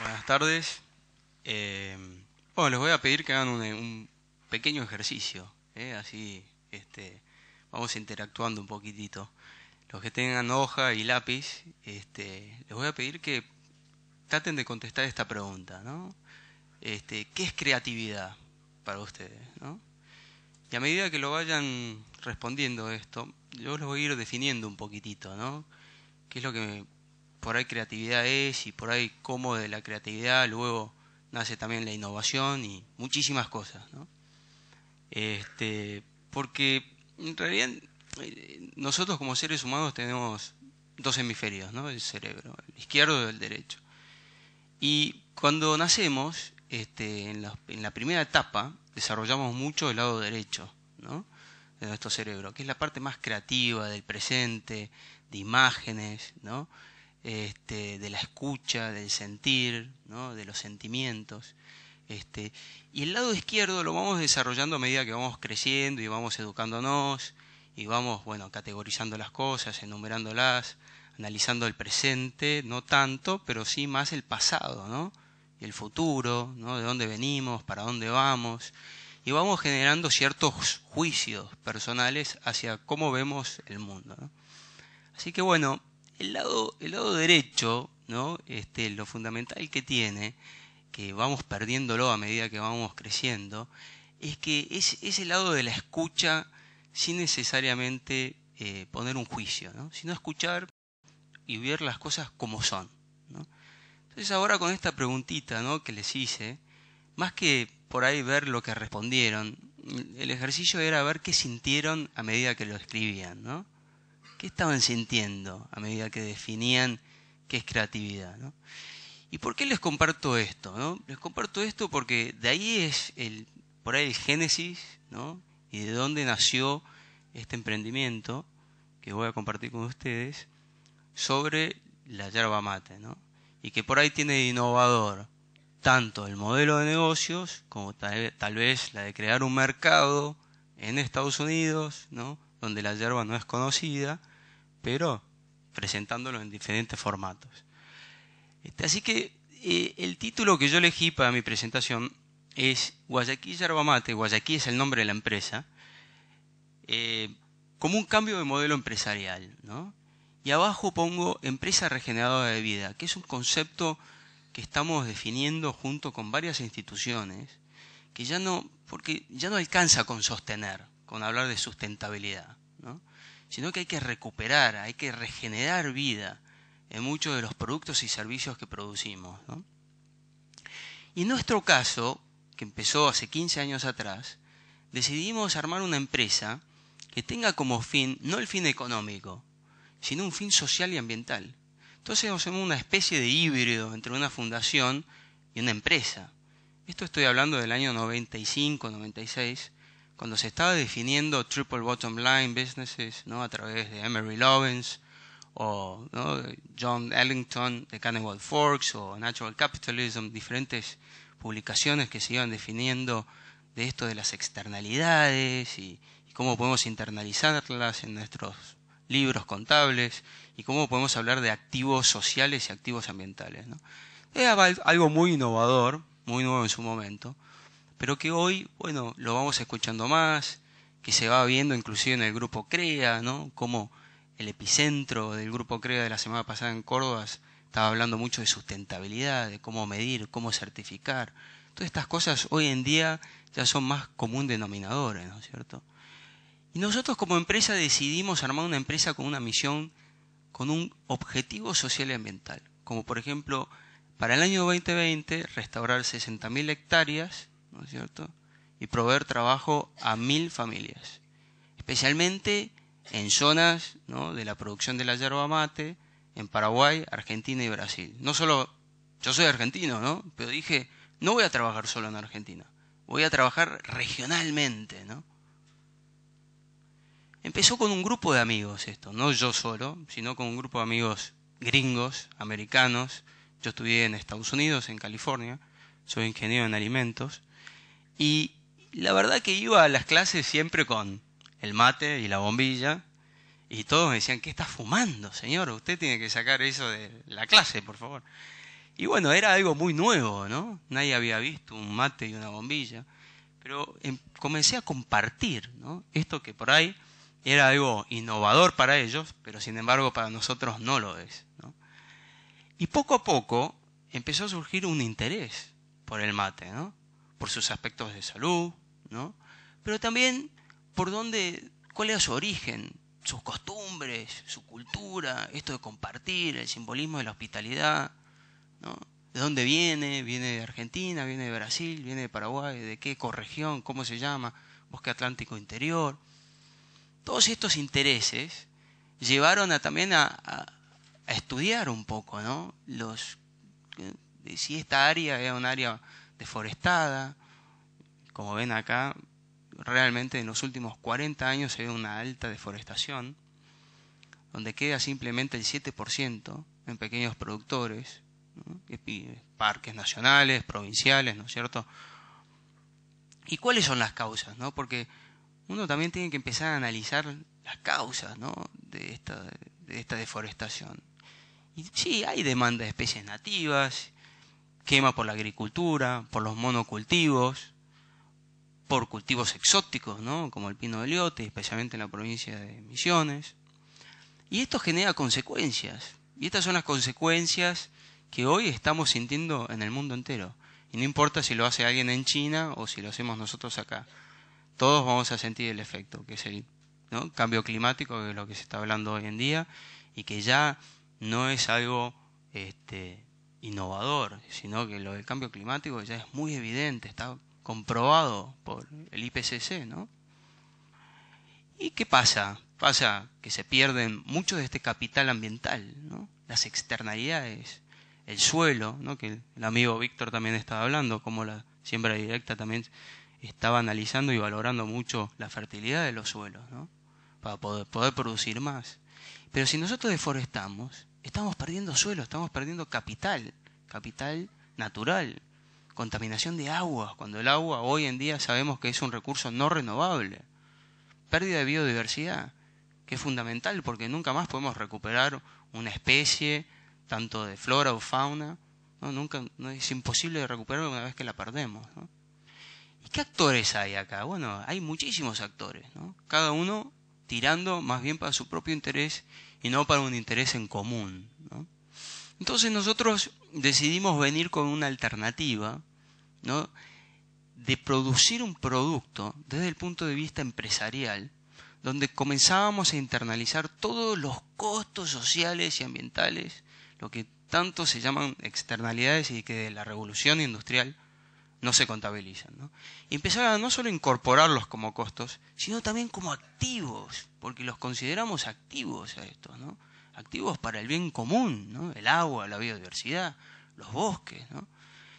Buenas tardes. Eh, bueno, les voy a pedir que hagan un, pequeño ejercicio, ¿eh? así este, vamos interactuando un poquitito. Los que tengan hoja y lápiz, este, les voy a pedir que traten de contestar esta pregunta, ¿no? Este, ¿Qué es creatividad para ustedes? ¿no? Y a medida que lo vayan respondiendo esto, yo los voy a ir definiendo un poquitito, ¿no? ¿Qué es lo que por ahí creatividad es y por ahí cómo de la creatividad luego nace también la innovación y muchísimas cosas, ¿no? Este, porque en realidad eh, nosotros como seres humanos tenemos dos hemisferios, ¿no? El cerebro, el izquierdo y el derecho. Y cuando nacemos, este, en, la, primera etapa, desarrollamos mucho el lado derecho, ¿no? De nuestro cerebro, que es la parte más creativa del presente, de imágenes, ¿no? este, de la escucha, del sentir, ¿no? de los sentimientos. Este, y el lado izquierdo lo vamos desarrollando a medida que vamos creciendo y vamos educándonos y vamos, bueno, categorizando las cosas, enumerándolas, analizando el presente, no tanto, pero sí más el pasado, ¿no? el futuro, ¿no? De dónde venimos, para dónde vamos. Y vamos generando ciertos juicios personales hacia cómo vemos el mundo. Así que bueno, el lado, derecho, ¿no? Este, lo fundamental que tiene, que vamos perdiéndolo a medida que vamos creciendo, es que es, el lado de la escucha sin necesariamente eh, poner un juicio, ¿no? sino escuchar y ver las cosas como son. ¿no? Entonces ahora con esta preguntita ¿no? que les hice, más que por ahí ver lo que respondieron, el ejercicio era ver qué sintieron a medida que lo escribían. ¿no? ¿Qué estaban sintiendo a medida que definían qué es creatividad? ¿no? ¿Y por qué les comparto esto? ¿no? Les comparto esto porque de ahí es el, por ahí el génesis ¿no? y de dónde nació este emprendimiento que voy a compartir con ustedes sobre la yerba mate. ¿no? Y que por ahí tiene innovador tanto el modelo de negocios como tal, tal vez la de crear un mercado en Estados Unidos, ¿no? donde la hierba no es conocida, pero presentándolo en diferentes formatos. Este, así que eh, el título que yo elegí para mi presentación es Guayaquil Yerba Mate, Guayaquil es el nombre de la empresa, eh, como un cambio de modelo empresarial. ¿no? Y abajo pongo empresa regeneradora de vida, que es un concepto que estamos definiendo junto con varias instituciones, que ya no, porque ya no alcanza con sostener con hablar de sustentabilidad, ¿no? sino que hay que recuperar, hay que regenerar vida en muchos de los productos y servicios que producimos. Y en nuestro caso, que empezó hace 15 años atrás, decidimos armar una empresa que tenga como fin, no el fin económico, sino un fin social y ambiental. Entonces hacemos una especie de híbrido entre una fundación y una empresa. Esto estoy hablando del año 95, 96, cuando se estaba definiendo triple bottom line businesses ¿no? a través de Emery Lovins o John Ellington de Cannibal Forks o Natural Capitalism, diferentes publicaciones que se iban definiendo de esto de las externalidades y, cómo podemos internalizarlas en nuestros libros contables y cómo podemos hablar de activos sociales y activos ambientales. Era algo muy innovador, muy nuevo en su momento, pero que hoy, bueno, lo vamos escuchando más, que se va viendo inclusive en el grupo CREA, ¿no? Como el epicentro del grupo CREA de la semana pasada en Córdoba estaba hablando mucho de sustentabilidad, de cómo medir, cómo certificar. Todas estas cosas hoy en día ya son más común denominadores, ¿no es cierto? Y nosotros como empresa decidimos armar una empresa con una misión, con un objetivo social y ambiental, como por ejemplo, para el año 2020 restaurar 60.000 hectáreas ¿no cierto? Y proveer trabajo a mil familias, especialmente en zonas ¿no? de la producción de la yerba mate, en Paraguay, Argentina y Brasil. No solo, yo soy argentino, ¿no? Pero dije, no voy a trabajar solo en Argentina, voy a trabajar regionalmente, ¿no? Empezó con un grupo de amigos esto, no yo solo, sino con un grupo de amigos gringos, americanos. Yo estudié en Estados Unidos, en California, soy ingeniero en alimentos. Y la verdad que iba a las clases siempre con el mate y la bombilla. Y todos me decían, ¿qué está fumando, señor? Usted tiene que sacar eso de la clase, por favor. Y bueno, era algo muy nuevo, ¿no? Nadie había visto un mate y una bombilla. Pero em, comencé a compartir, ¿no? Esto que por ahí era algo innovador para ellos, pero sin embargo para nosotros no lo es. ¿no? Y poco a poco empezó a surgir un interés por el mate, ¿no? por sus aspectos de salud, ¿no? pero también por dónde, cuál era su origen, sus costumbres, su cultura, esto de compartir, el simbolismo de la hospitalidad, ¿De dónde viene? ¿Viene de Argentina? ¿Viene de Brasil? ¿Viene de Paraguay? ¿De qué corregión? ¿Cómo se llama? ¿Bosque Atlántico Interior? Todos estos intereses llevaron a, también a, estudiar un poco, ¿no? Los, eh, si esta área era un área deforestada. Como ven acá, realmente en los últimos 40 años se ve una alta deforestación, donde queda simplemente el 7% en pequeños productores, parques nacionales, provinciales, ¿no es cierto? ¿Y cuáles son las causas? ¿no? Porque uno también tiene que empezar a analizar las causas de, esta, de esta deforestación. Y sí, hay demanda de especies nativas quema por la agricultura, por los monocultivos, por cultivos exóticos, ¿no? como el pino de Liote, especialmente en la provincia de Misiones. Y esto genera consecuencias. Y estas son las consecuencias que hoy estamos sintiendo en el mundo entero. Y no importa si lo hace alguien en China o si lo hacemos nosotros acá. Todos vamos a sentir el efecto, que es el cambio climático, que es lo que se está hablando hoy en día, y que ya no es algo este, innovador, sino que lo del cambio climático ya es muy evidente, está comprobado por el IPCC, ¿no? ¿Y qué pasa? Pasa que se pierden mucho de este capital ambiental, ¿no? Las externalidades, el suelo, ¿no? Que el amigo Víctor también estaba hablando, como la siembra directa también estaba analizando y valorando mucho la fertilidad de los suelos, ¿no? Para poder, poder producir más. Pero si nosotros deforestamos, estamos perdiendo suelo, estamos perdiendo capital, capital natural, contaminación de aguas, cuando el agua hoy en día sabemos que es un recurso no renovable, pérdida de biodiversidad, que es fundamental porque nunca más podemos recuperar una especie, tanto de flora o fauna, ¿no? nunca no es imposible recuperarla una vez que la perdemos. ¿no? ¿Y qué actores hay acá? Bueno, hay muchísimos actores, ¿no? cada uno tirando más bien para su propio interés y no para un interés en común. Entonces nosotros decidimos venir con una alternativa ¿no? de producir un producto desde el punto de vista empresarial, donde comenzábamos a internalizar todos los costos sociales y ambientales, lo que tanto se llaman externalidades y que de la revolución industrial no se contabilizan. ¿no? Y empezaron a no solo incorporarlos como costos, sino también como activos, porque los consideramos activos a estos, ¿no? activos para el bien común, ¿no? el agua, la biodiversidad, los bosques. ¿no?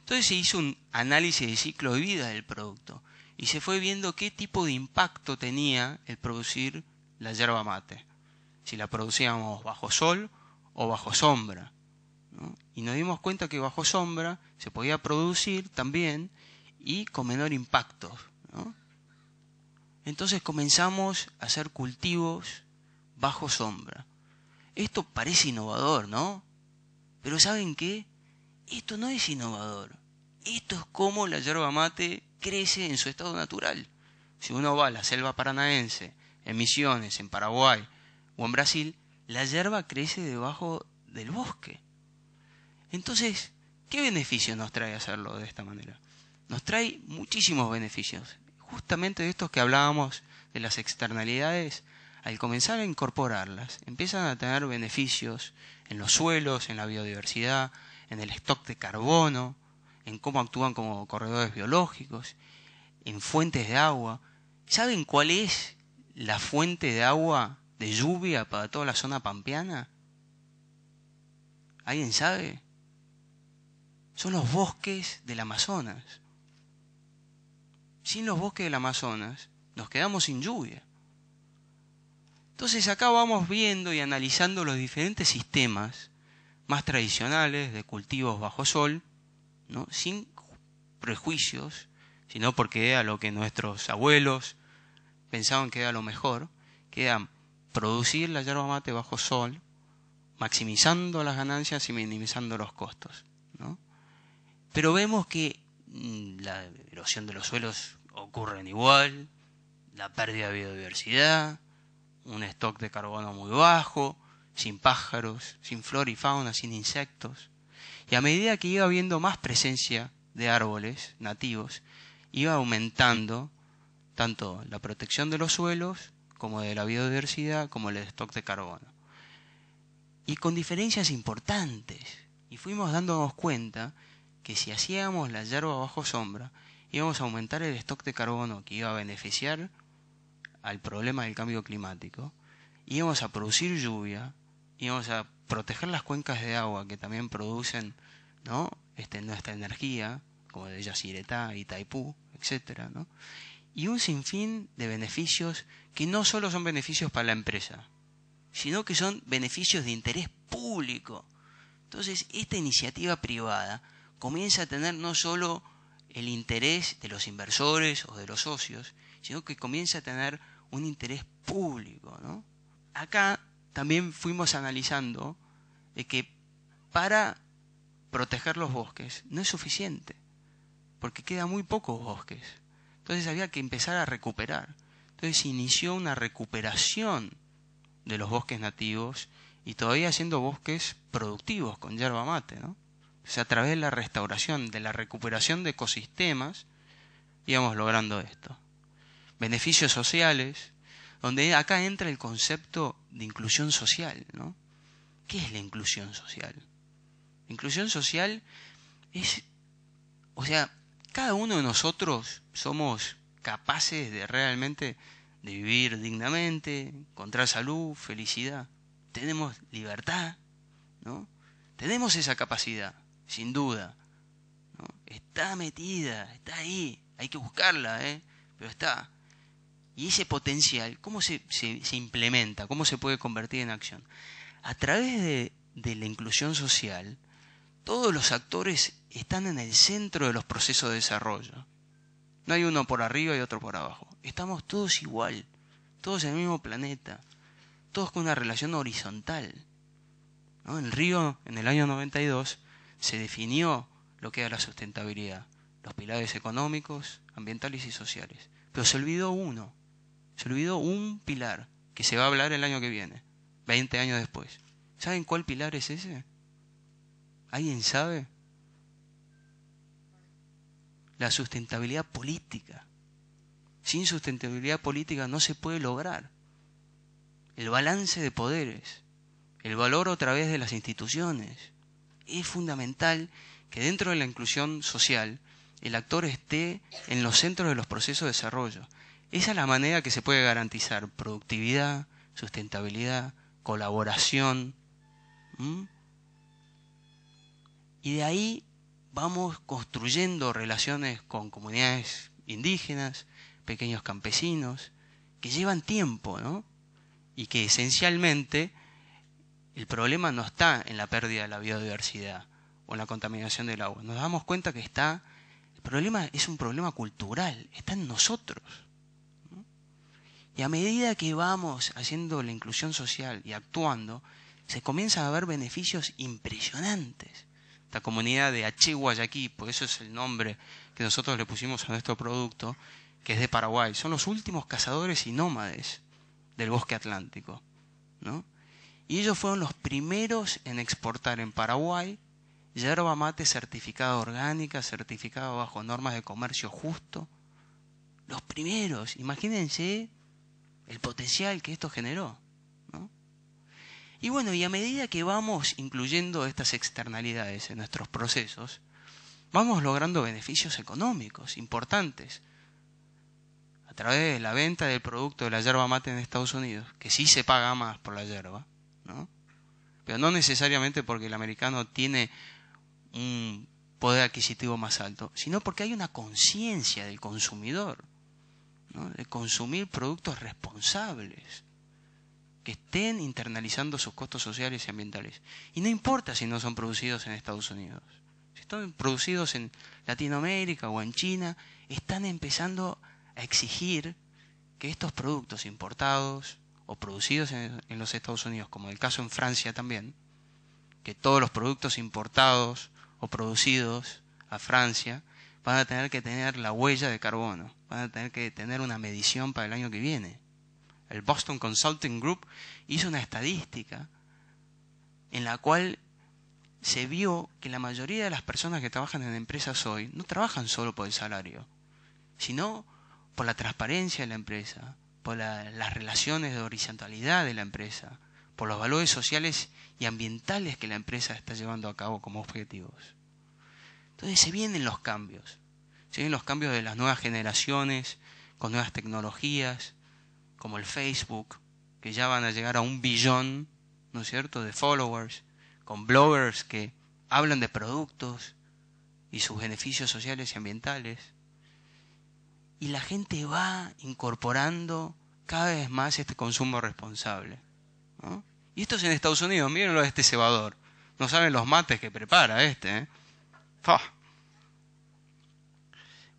Entonces se hizo un análisis de ciclo de vida del producto y se fue viendo qué tipo de impacto tenía el producir la yerba mate, si la producíamos bajo sol o bajo sombra. ¿no? y nos dimos cuenta que bajo sombra se podía producir también y con menor impacto. Entonces comenzamos a hacer cultivos bajo sombra. Esto parece innovador, ¿no? Pero ¿saben qué? Esto no es innovador. Esto es como la yerba mate crece en su estado natural. Si uno va a la selva paranaense, en Misiones, en Paraguay o en Brasil, la yerba crece debajo del bosque. Entonces, ¿qué beneficio nos trae hacerlo de esta manera? Nos trae muchísimos beneficios. Justamente de estos que hablábamos de las externalidades, al comenzar a incorporarlas, empiezan a tener beneficios en los suelos, en la biodiversidad, en el stock de carbono, en cómo actúan como corredores biológicos, en fuentes de agua. ¿Saben cuál es la fuente de agua de lluvia para toda la zona pampeana? ¿Alguien sabe? son los bosques del Amazonas. Sin los bosques del Amazonas nos quedamos sin lluvia. Entonces acá vamos viendo y analizando los diferentes sistemas más tradicionales de cultivos bajo sol, ¿no? sin prejuicios, sino porque era lo que nuestros abuelos pensaban que era lo mejor, que era producir la yerba mate bajo sol, maximizando las ganancias y minimizando los costos. ¿no? Pero vemos que mm, la erosión de los suelos ocurren igual, la pérdida de biodiversidad, un stock de carbono muy bajo, sin pájaros, sin flora y fauna, sin insectos. Y a medida que iba habiendo más presencia de árboles nativos, iba aumentando tanto la protección de los suelos como de la biodiversidad, como el stock de carbono. Y con diferencias importantes. Y fuimos dándonos cuenta que si hacíamos la yerba bajo sombra, íbamos a aumentar el stock de carbono que iba a beneficiar al problema del cambio climático, íbamos a producir lluvia, íbamos a proteger las cuencas de agua que también producen ¿no? Este, nuestra energía, como de Yacyretá, Itaipú, etcétera, ¿no? y un sinfín de beneficios que no solo son beneficios para la empresa, sino que son beneficios de interés público. Entonces, esta iniciativa privada comienza a tener no solo el interés de los inversores o de los socios, sino que comienza a tener un interés público. ¿no? Acá también fuimos analizando de que para proteger los bosques no es suficiente, porque queda muy pocos bosques. Entonces había que empezar a recuperar. Entonces inició una recuperación de los bosques nativos y todavía siendo bosques productivos con yerba mate, ¿no? sea, a través de la restauración, de la recuperación de ecosistemas, íbamos logrando esto. Beneficios sociales, donde acá entra el concepto de inclusión social, ¿no? ¿Qué es la inclusión social? La inclusión social es, o sea, cada uno de nosotros somos capaces de realmente de vivir dignamente, encontrar salud, felicidad. Tenemos libertad, ¿no? Tenemos esa capacidad sin duda. Está metida, está ahí, hay que buscarla, ¿eh? pero está. Y ese potencial, ¿cómo se, se, implementa? ¿Cómo se puede convertir en acción? A través de, de la inclusión social, todos los actores están en el centro de los procesos de desarrollo. No hay uno por arriba y otro por abajo. Estamos todos igual, todos en el mismo planeta, todos con una relación horizontal. ¿No? En Río, en el año 92, se definió lo que era la sustentabilidad, los pilares económicos, ambientales y sociales. Pero se olvidó uno, se olvidó un pilar que se va a hablar el año que viene, 20 años después. ¿Saben cuál pilar es ese? ¿Alguien sabe? La sustentabilidad política. Sin sustentabilidad política no se puede lograr el balance de poderes, el valor a través de las instituciones, es fundamental que dentro de la inclusión social el actor esté en los centros de los procesos de desarrollo. Esa es la manera que se puede garantizar productividad, sustentabilidad, colaboración. Y de ahí vamos construyendo relaciones con comunidades indígenas, pequeños campesinos, que llevan tiempo, ¿no? Y que esencialmente el problema no está en la pérdida de la biodiversidad o en la contaminación del agua. Nos damos cuenta que está, el problema es un problema cultural, está en nosotros. Y a medida que vamos haciendo la inclusión social y actuando, se comienza a ver beneficios impresionantes. Esta comunidad de Achihuayaquí, por eso es el nombre que nosotros le pusimos a nuestro producto, que es de Paraguay, son los últimos cazadores y nómades del bosque atlántico. ¿no? Y ellos fueron los primeros en exportar en Paraguay yerba mate certificada orgánica, certificada bajo normas de comercio justo. Los primeros, imagínense el potencial que esto generó. Y bueno, y a medida que vamos incluyendo estas externalidades en nuestros procesos, vamos logrando beneficios económicos importantes a través de la venta del producto de la yerba mate en Estados Unidos, que sí se paga más por la yerba, ¿no? Pero no necesariamente porque el americano tiene un poder adquisitivo más alto, sino porque hay una conciencia del consumidor, de consumir productos responsables, que estén internalizando sus costos sociales y ambientales. Y no importa si no son producidos en Estados Unidos, si están producidos en Latinoamérica o en China, están empezando a exigir que estos productos importados, o producidos en, los Estados Unidos, como el caso en Francia también, que todos los productos importados o producidos a Francia van a tener que tener la huella de carbono, van a tener que tener una medición para el año que viene. El Boston Consulting Group hizo una estadística en la cual se vio que la mayoría de las personas que trabajan en empresas hoy no trabajan solo por el salario, sino por la transparencia de la empresa, por las relaciones de horizontalidad de la empresa, por los valores sociales y ambientales que la empresa está llevando a cabo como objetivos. Entonces se vienen los cambios, se vienen los cambios de las nuevas generaciones, con nuevas tecnologías, como el Facebook, que ya van a llegar a un billón, ¿no es cierto?, de followers, con bloggers que hablan de productos y sus beneficios sociales y ambientales y la gente va incorporando cada vez más este consumo responsable. Y esto es en Estados Unidos, mírenlo a este cebador. No saben los mates que prepara este. ¿eh?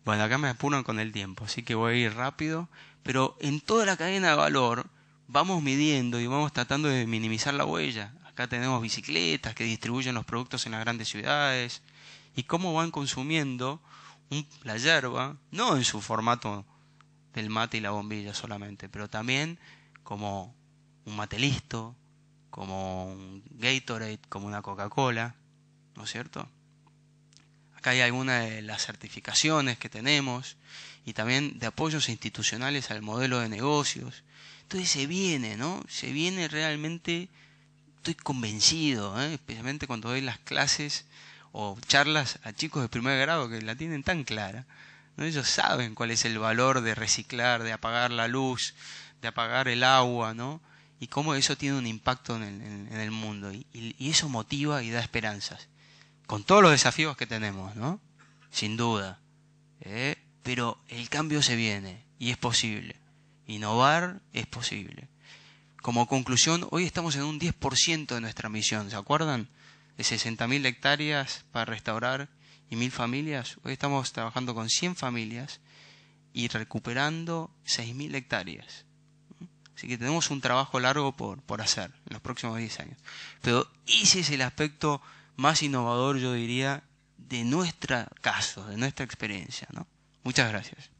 Bueno, acá me apuran con el tiempo, así que voy a ir rápido. Pero en toda la cadena de valor vamos midiendo y vamos tratando de minimizar la huella. Acá tenemos bicicletas que distribuyen los productos en las grandes ciudades y cómo van consumiendo la yerba, no en su formato del mate y la bombilla solamente, pero también como un mate listo, como un Gatorade, como una Coca-Cola, ¿no es cierto? Acá hay algunas de las certificaciones que tenemos y también de apoyos institucionales al modelo de negocios. Entonces se viene, ¿no? Se viene realmente, estoy convencido, ¿eh? especialmente cuando doy las clases o charlas a chicos de primer grado que la tienen tan clara. ¿no? Ellos saben cuál es el valor de reciclar, de apagar la luz, de apagar el agua, ¿no? Y cómo eso tiene un impacto en el, en, el mundo. Y, eso motiva y da esperanzas. Con todos los desafíos que tenemos, ¿no? Sin duda. ¿eh? Pero el cambio se viene y es posible. Innovar es posible. Como conclusión, hoy estamos en un 10% de nuestra misión, ¿se acuerdan? de 60.000 hectáreas para restaurar y 1.000 familias, hoy estamos trabajando con 100 familias y recuperando 6.000 hectáreas. Así que tenemos un trabajo largo por, por hacer en los próximos 10 años. Pero ese es el aspecto más innovador, yo diría, de nuestra caso, de nuestra experiencia. ¿no? Muchas gracias.